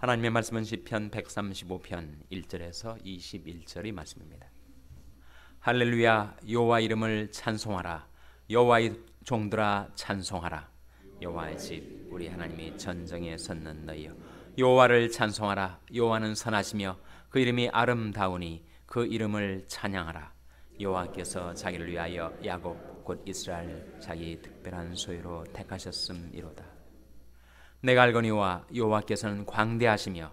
하나님의 말씀은 시편 135편 1절에서 21절의 말씀입니다. 할렐루야 여호와 이름을 찬송하라 여호와의 종들아 찬송하라 여호와의 집 우리 하나님이 전정에 섰는 너희여 여호와를 찬송하라 여호와는 선하시며 그 이름이 아름다우니 그 이름을 찬양하라 여호와께서 자기를 위하여 야곱 곧 이스라엘 자기 특별한 소유로 택하셨음이로다 내가 알거니와 여호와께서는 광대하시며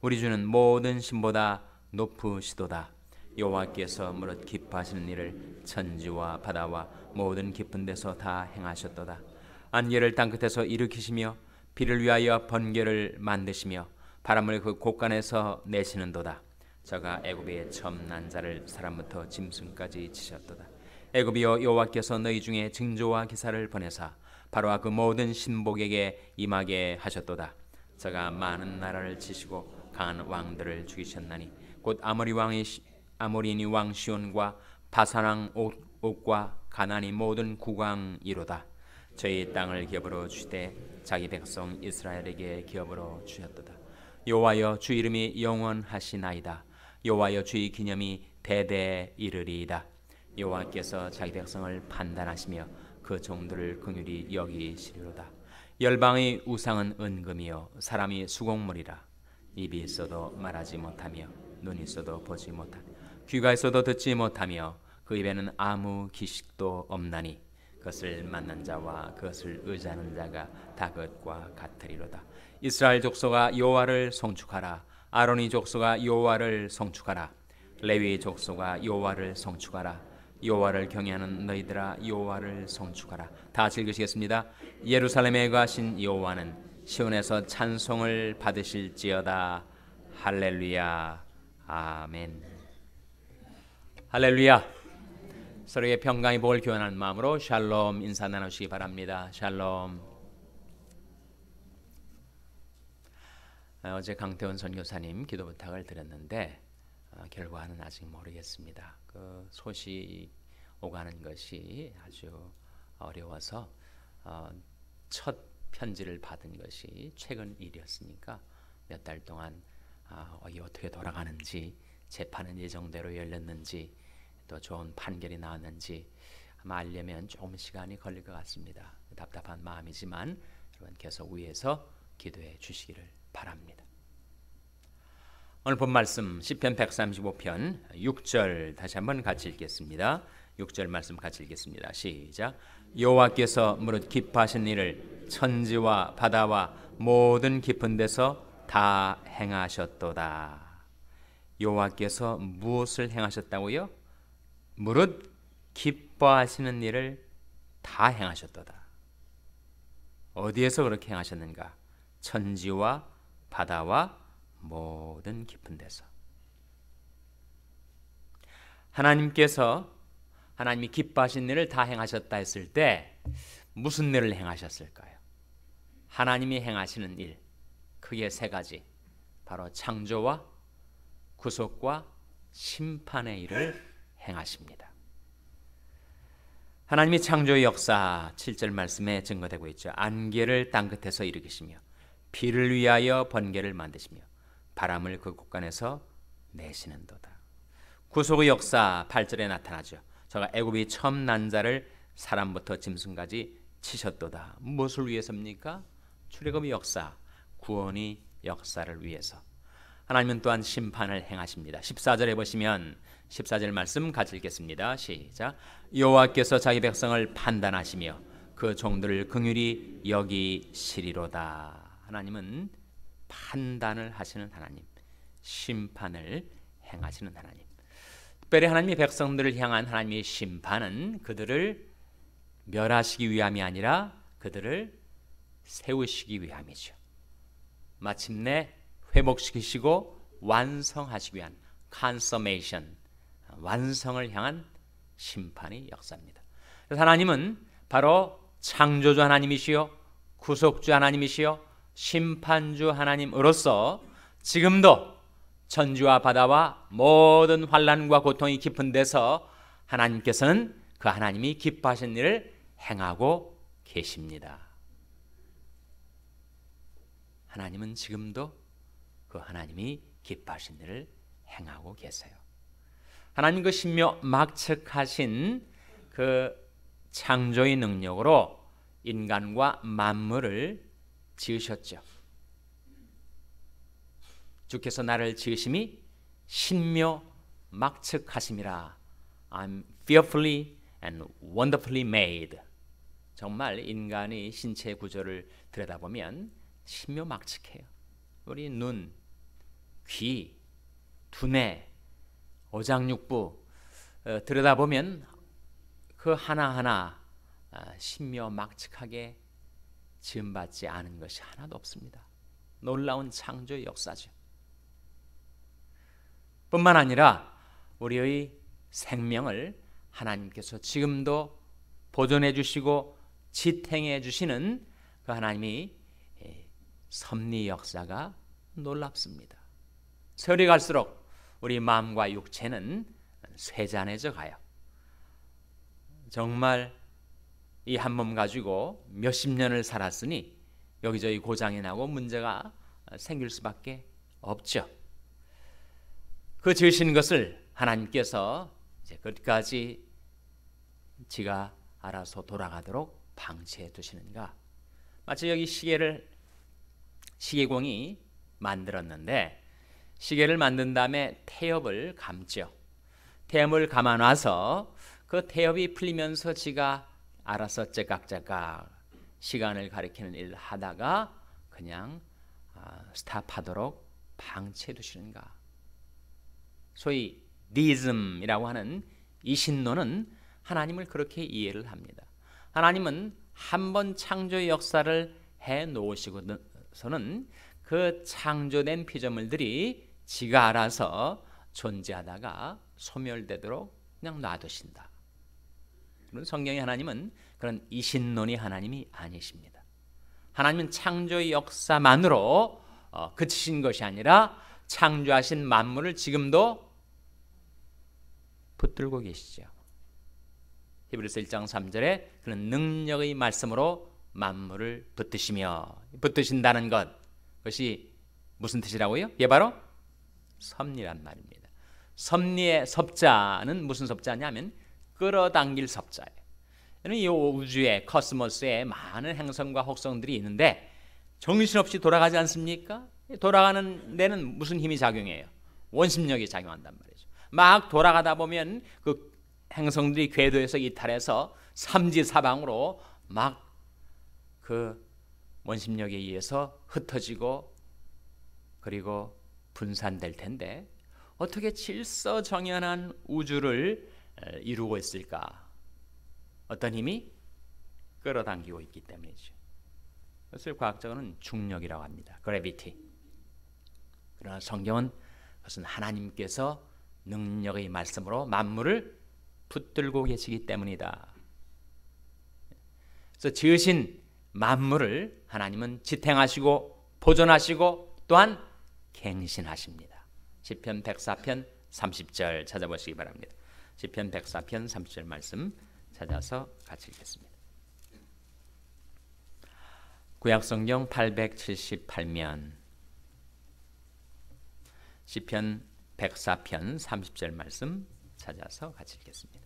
우리 주는 모든 신보다 높으시도다. 여호와께서 무릇 기뻐하시는 일을 천지와 바다와 모든 깊은 데서 다 행하셨도다. 안개를 땅 끝에서 일으키시며 비를 위하여 번개를 만드시며 바람을 그 곳간에서 내시는도다. 저가 애굽의 처난 자를 사람부터 짐승까지 치셨도다. 애굽이여 여호와께서 너희 중에 증조와 기사를 보내사 바로와 그 모든 신복에게 임하게 하셨도다. 저가 많은 나라를 치시고 강한 왕들을 죽이셨나니 곧 아모리 왕이 아모리니 왕 시온과 바산왕 옥과 가나니 모든 국왕이로다. 저희 땅을 기업으로 주되 자기 백성 이스라엘에게 기업으로 주셨도다. 여호와여 주 이름이 영원하시나이다. 여호와여 주의 기념이 대대 이르리이다. 여호와께서 자기 백성을 판단하시며 그 종들을 긍휼히 여기시리로다. 열방의 우상은 은금이요 사람이 수공물이라 입이 있어도 말하지 못하며 눈이 있어도 보지 못하 귀가 있어도 듣지 못하며 그 입에는 아무 기식도 없나니 그것을 만난 자와 그것을 의지하는 자가 다것과 같으리로다. 이스라엘 족속아 여호와를 송축하라. 아론이 족속아 여호와를 송축하라. 레위 족속아 여호와를 송축하라. 여호와를 경외하는 너희들아 여호와를 송축하라. 다 즐기시겠습니다. 예루살렘에 가신 여호와는 시온에서 찬송을 받으실지어다. 할렐루야. 아멘. 할렐루야. 서로의 평강의 복을 교환하는 마음으로 샬롬 인사 나누시기 바랍니다. 샬롬. 아, 어제 강태원 선교사님 기도 부탁을 드렸는데 어, 결과는 아직 모르겠습니다. 그 소식 오가는 것이 아주 어려워서 어, 첫 편지를 받은 것이 최근 일이었으니까 몇 달 동안 아, 어떻게 돌아가는지 재판은 예정대로 열렸는지 또 좋은 판결이 나왔는지 아마 알려면 조금 시간이 걸릴 것 같습니다. 답답한 마음이지만 여러분 계속 위에서 기도해 주시기를 바랍니다. 오늘 본 말씀 시편 135편 6절 다시 한번 같이 읽겠습니다. 6절 말씀 같이 읽겠습니다. 시작. 여호와께서 무릇 기뻐하신 일을 천지와 바다와 모든 깊은 데서 다 행하셨도다. 여호와께서 무엇을 행하셨다고요? 무릇 기뻐하시는 일을 다 행하셨도다. 어디에서 그렇게 행하셨는가? 천지와 바다와 모든 깊은 데서 하나님께서 하나님이 기뻐하신 일을 다 행하셨다 했을 때 무슨 일을 행하셨을까요? 하나님이 행하시는 일 크게 세 가지 바로 창조와 구속과 심판의 일을 행하십니다. 하나님이 창조의 역사 7절 말씀에 증거되고 있죠. 안개를 땅 끝에서 일으키시며 비를 위하여 번개를 만드시며 바람을 그 곳간에서 내시는도다. 구속의 역사 8절에 나타나죠. 저가 애굽이 처음 난 자를 사람부터 짐승까지 치셨도다. 무엇을 위해서입니까? 출애굽의 역사, 구원의 역사를 위해서. 하나님은 또한 심판을 행하십니다. 14절에 보시면 14절 말씀 같이 읽겠습니다. 시작. 여호와께서 자기 백성을 판단하시며 그 종들을 긍휼히 여기시리로다. 하나님은 판단을 하시는 하나님, 심판을 행하시는 하나님. 특별히 하나님이 백성들을 향한 하나님의 심판은 그들을 멸하시기 위함이 아니라 그들을 세우시기 위함이죠. 마침내 회복시키시고 완성하시기 위한 컨서메이션, 완성을 향한 심판의 역사입니다. 하나님은 바로 창조주 하나님이시요, 구속주 하나님이시요, 심판주 하나님으로서 지금도 천주와 바다와 모든 환란과 고통이 깊은 데서 하나님께서는 그 하나님이 기뻐하신 일을 행하고 계십니다. 하나님은 지금도 그 하나님이 기뻐하신 일을 행하고 계세요. 하나님 그 신묘 막측하신 그 창조의 능력으로 인간과 만물을 지으셨죠. 주께서 나를 지으심이 신묘 막측하심이라. I'm fearfully and wonderfully made. 정말 인간의 신체 구조를 들여다보면 신묘 막측해요. 우리 눈, 귀, 두뇌, 오장육부 어, 들여다보면 그 하나하나 어, 신묘 막측하게 지음받지 않은 것이 하나도 없습니다. 놀라운 창조의 역사죠. 뿐만 아니라 우리의 생명을 하나님께서 지금도 보존해 주시고 지탱해 주시는 그 하나님이 예, 섭리 역사가 놀랍습니다. 세월이 갈수록 우리 마음과 육체는 쇠잔해져 가요. 정말 이한몸 가지고 몇십 년을 살았으니 여기저기 고장이 나고 문제가 생길 수밖에 없죠. 그 지으신 것을 하나님께서 이제 끝까지 지가 알아서 돌아가도록 방치해 두시는가. 마치 여기 시계를 시계공이 만들었는데 시계를 만든 다음에 태엽을 감죠. 태엽을 감아 놔서 그 태엽이 풀리면서 지가 알아서 째깍째깍 시간을 가리키는 일 하다가 그냥 아, 스탑하도록 방치해 두시는가. 소위 니즘이라고 하는 이 신론은 하나님을 그렇게 이해를 합니다. 하나님은 한번 창조의 역사를 해 놓으시고서는 그 창조된 피조물들이 지가 알아서 존재하다가 소멸되도록 그냥 놔두신다. 성경의 하나님은 그런 이신론의 하나님이 아니십니다. 하나님은 창조의 역사만으로 어, 그치신 것이 아니라 창조하신 만물을 지금도 붙들고 계시죠. 히브리서 1장 3절에 그런 능력의 말씀으로 만물을 붙드시며 붙드신다는 것 그것이 무슨 뜻이라고요? 예 바로 섭리란 말입니다. 섭리의 섭자는 무슨 섭자냐면 끌어당길 섭자예요. 이 우주에 코스모스에 많은 행성과 혹성들이 있는데 정신없이 돌아가지 않습니까? 돌아가는 데는 무슨 힘이 작용해요? 원심력이 작용한단 말이죠. 막 돌아가다 보면 그 행성들이 궤도에서 이탈해서 삼지사방으로 막 그 원심력에 의해서 흩어지고 그리고 분산될 텐데 어떻게 질서정연한 우주를 이루고 있을까? 어떤 힘이 끌어당기고 있기 때문이죠. 그것을 과학적으로는 중력이라고 합니다. 그래비티. 그러나 성경은 그것은 하나님께서 능력의 말씀으로 만물을 붙들고 계시기 때문이다. 그래서 지으신 만물을 하나님은 지탱하시고 보존하시고 또한 갱신하십니다. 시편 104편 30절 찾아보시기 바랍니다. 시편 104편 30절 말씀 찾아서 같이 읽겠습니다. 구약 성경 878면 시편 104편 30절 말씀 찾아서 같이 읽겠습니다.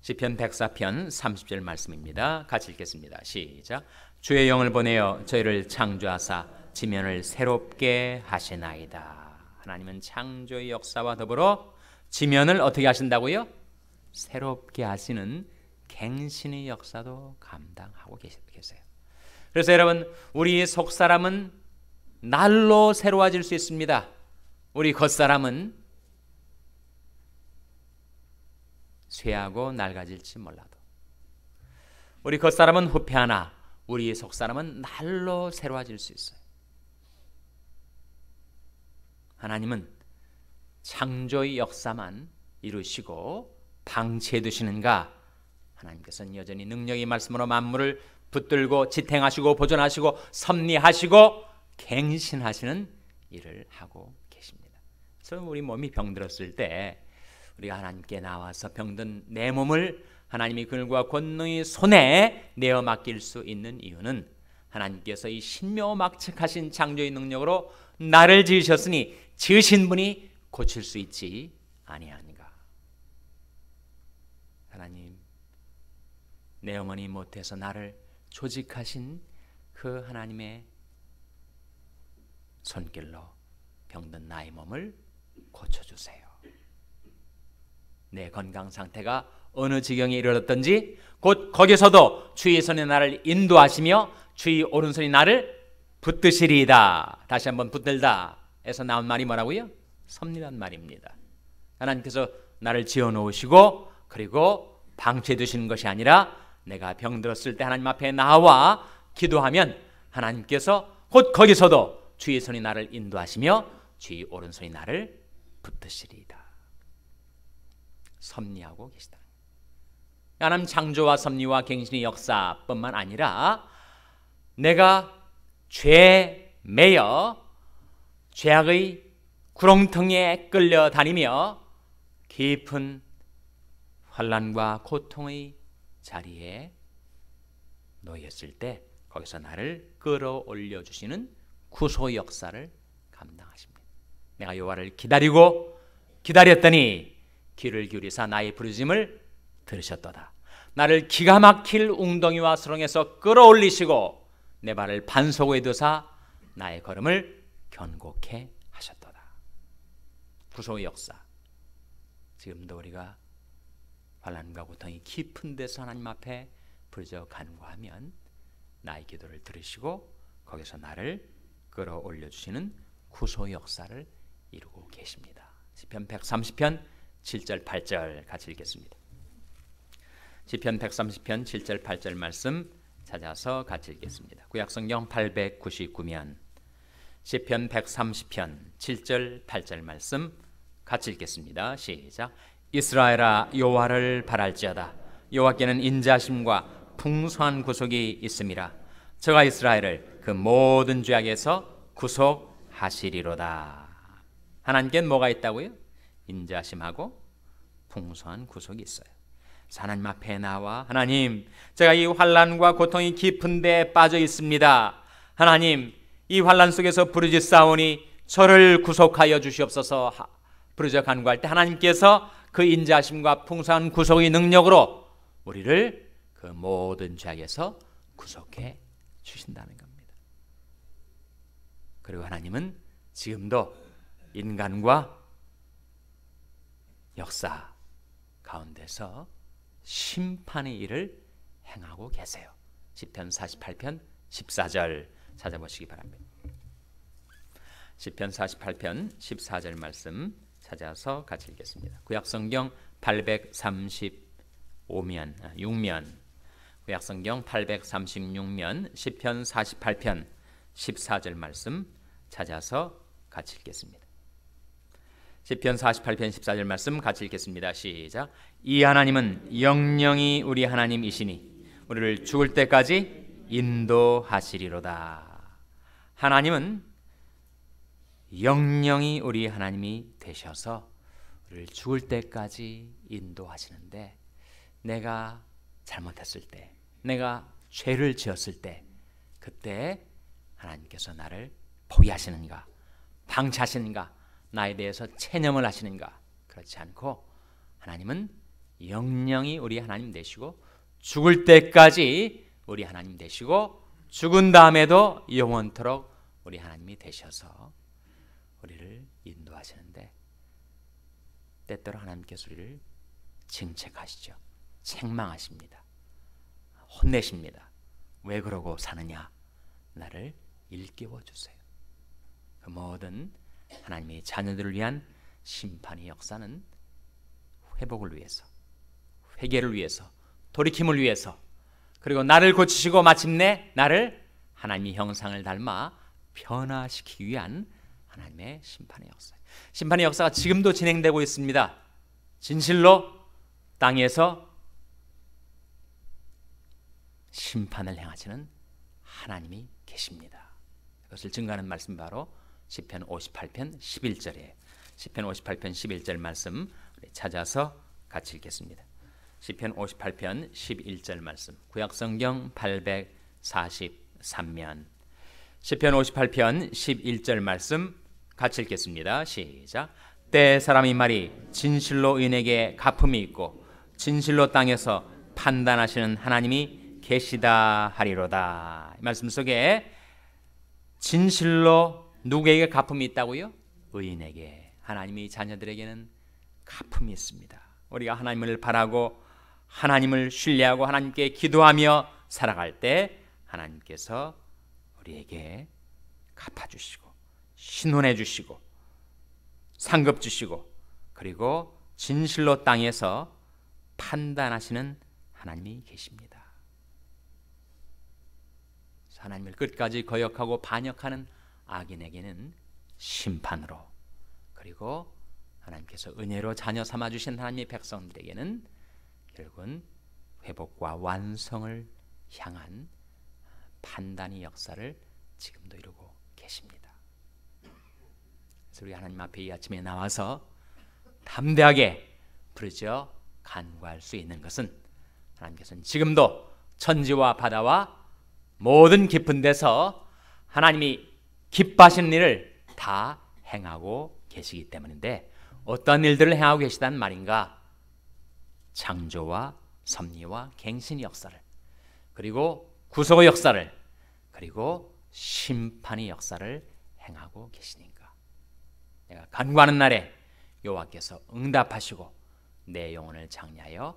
시편 104편 30절 말씀입니다. 같이 읽겠습니다. 시작. 주의 영을 보내어 저희를 창조하사 지면을 새롭게 하시나이다. 하나님은 창조의 역사와 더불어 지면을 어떻게 하신다고요? 새롭게 하시는 갱신의 역사도 감당하고 계세요. 그래서 여러분, 우리 속 사람은 날로 새로워질 수 있습니다. 우리 겉 사람은 쇠하고 낡아질지 몰라도 우리 겉 사람은 후패하나 우리의 속 사람은 날로 새로워질 수 있어요. 하나님은 창조의 역사만 이루시고 방치해 두시는가? 하나님께서는 여전히 능력의 말씀으로 만물을 붙들고 지탱하시고 보존하시고 섭리하시고 갱신하시는 일을 하고 계십니다. 그래서 우리 몸이 병들었을 때 우리가 하나님께 나와서 병든 내 몸을 하나님이 그과 권능의 손에 내어 맡길 수 있는 이유는 하나님께서 이 신묘막측하신 창조의 능력으로 나를 지으셨으니 지으신 분이 고칠 수 있지 아니하니가 하나님, 내 어머니 못해서 나를 조직하신 그 하나님의 손길로 병든 나의 몸을 고쳐주세요. 내 건강 상태가 어느 지경에 이르렀던지 곧 거기서도 주의 손이 나를 인도하시며 주의 오른손이 나를 붙드시리이다. 다시 한번 붙들다 해서 나온 말이 뭐라고요? 섭리란 말입니다. 하나님께서 나를 지어 놓으시고 그리고 방치해 두시는 것이 아니라 내가 병들었을 때 하나님 앞에 나와 기도하면 하나님께서 곧 거기서도 주의 손이 나를 인도하시며 주의 오른손이 나를 붙드시리이다. 섭리하고 계시다. 하나님 창조와 섭리와 갱신의 역사뿐만 아니라 내가 죄 매여 죄악의 구렁텅이에 끌려다니며 깊은 환란과 고통의 자리에 놓였을 때 거기서 나를 끌어올려 주시는 구소 역사를 감당하십니다. 내가 여호와를 기다리고 기다렸더니 귀를 기울이사 나의 부르짖을 들으셨도다. 나를 기가 막힐 웅덩이와 수렁에서 끌어올리시고 내 발을 반석에 두사 나의 걸음을 견곡해 구속의 역사. 지금도 우리가 환란과 고통이 깊은 데서 하나님 앞에 부르짖어 간구하면 나의 기도를 들으시고 거기서 나를 끌어올려 주시는 구속의 역사를 이루고 계십니다. 시편 130편 7절 8절 같이 읽겠습니다. 시편 130편 7절 8절 말씀 찾아서 같이 읽겠습니다. 구약성경 899면 시편 130편 7절 8절 말씀 같이 읽겠습니다. 시작. 이스라엘아 여호와를 바랄지어다. 여호와께는 인자심과 풍성한 구속이 있음이라. 저가 이스라엘을 그 모든 죄악에서 구속하시리로다. 하나님께 뭐가 있다고요? 인자심하고 풍성한 구속이 있어요. 하나님 앞에 나와 하나님 제가 이 환란과 고통이 깊은 데 빠져 있습니다. 하나님 이 환란 속에서 부르짖사오니 저를 구속하여 주시옵소서 부르짖어 간구할 때 하나님께서 그 인자심과 풍성한 구속의 능력으로 우리를 그 모든 죄악에서 구속해 주신다는 겁니다. 그리고 하나님은 지금도 인간과 역사 가운데서 심판의 일을 행하고 계세요. 1편 48편 14절 찾아보시기 바랍니다. 1편 48편 14절 말씀 찾아서 같이 읽겠습니다. 구약성경 835면, 6면, 아, 구약성경 836면, 1편 48편, 14절 말씀 찾아서 같이 읽겠습니다. 1편 48편 14절 말씀 같이 읽겠습니다. 시작. 이 하나님은 영영이 우리 하나님이시니 우리를 죽을 때까지 인도하시리로다. 하나님은 영영이 우리 하나님이 되셔서 우리를 죽을 때까지 인도하시는데 내가 잘못했을 때, 내가 죄를 지었을 때 그때 하나님께서 나를 포기하시는가, 방치하시는가, 나에 대해서 체념을 하시는가 그렇지 않고 하나님은 영영이 우리 하나님 되시고 죽을 때까지 우리 하나님 되시고 죽은 다음에도 영원토록 우리 하나님이 되셔서 우리를 인도하시는데 때때로 하나님께서 우리를 징책하시죠. 책망하십니다. 혼내십니다. 왜 그러고 사느냐? 나를 일깨워 주세요. 그 모든 하나님의 자녀들을 위한 심판의 역사는 회복을 위해서, 회개를 위해서, 돌이킴을 위해서, 그리고 나를 고치시고 마침내 나를 하나님의 형상을 닮아 변화시키기 위한 하나님의 심판의 역사. 심판의 역사가 지금도 진행되고 있습니다. 진실로 땅에서 심판을 행하시는 하나님이 계십니다. 그것을 증가하는 말씀 바로 시편 58편 11절에 시편 58편 11절 말씀 찾아서 같이 읽겠습니다. 시편 58편 11절 말씀. 구약 성경 843면 시편 58편 11절 말씀 같이 읽겠습니다. 시작. 때 사람이 말이 진실로 인에게 가품이 있고 진실로 땅에서 판단하시는 하나님이 계시다 하리로다. 말씀 속에 진실로 누구에게 가품이 있다고요? 의인에게 하나님이 자녀들에게는 가품이 있습니다. 우리가 하나님을 바라고 하나님을 신뢰하고 하나님께 기도하며 살아갈 때 하나님께서 우리에게 갚아주시고 신원해 주시고 상급 주시고 그리고 진실로 땅에서 판단하시는 하나님이 계십니다. 하나님을 끝까지 거역하고 반역하는 악인에게는 심판으로 그리고 하나님께서 은혜로 자녀 삼아 주신 하나님의 백성들에게는 결국은 회복과 완성을 향한 판단의 역사를 지금도 이루고 계십니다. 우리 하나님 앞에 이 아침에 나와서 담대하게 부르죠 간구할 수 있는 것은 하나님께서는 지금도 천지와 바다와 모든 깊은 데서 하나님이 기뻐하시는 일을 다 행하고 계시기 때문인데 어떤 일들을 행하고 계시단 말인가? 창조와 섭리와 갱신 역사를 그리고 구속의 역사를 그리고 심판의 역사를 행하고 계시니까 내가 간구하는 날에 여호와께서 응답하시고 내 영혼을 장려하여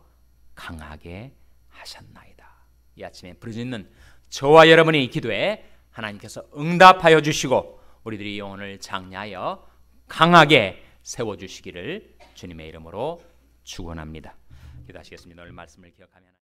강하게 하셨나이다. 이 아침에 부르짖는 저와 여러분의 기도에 하나님께서 응답하여 주시고 우리들이 영혼을 장려하여 강하게 세워 주시기를 주님의 이름으로 축원합니다. 기도하시겠습니다. 오늘 말씀을 기억하면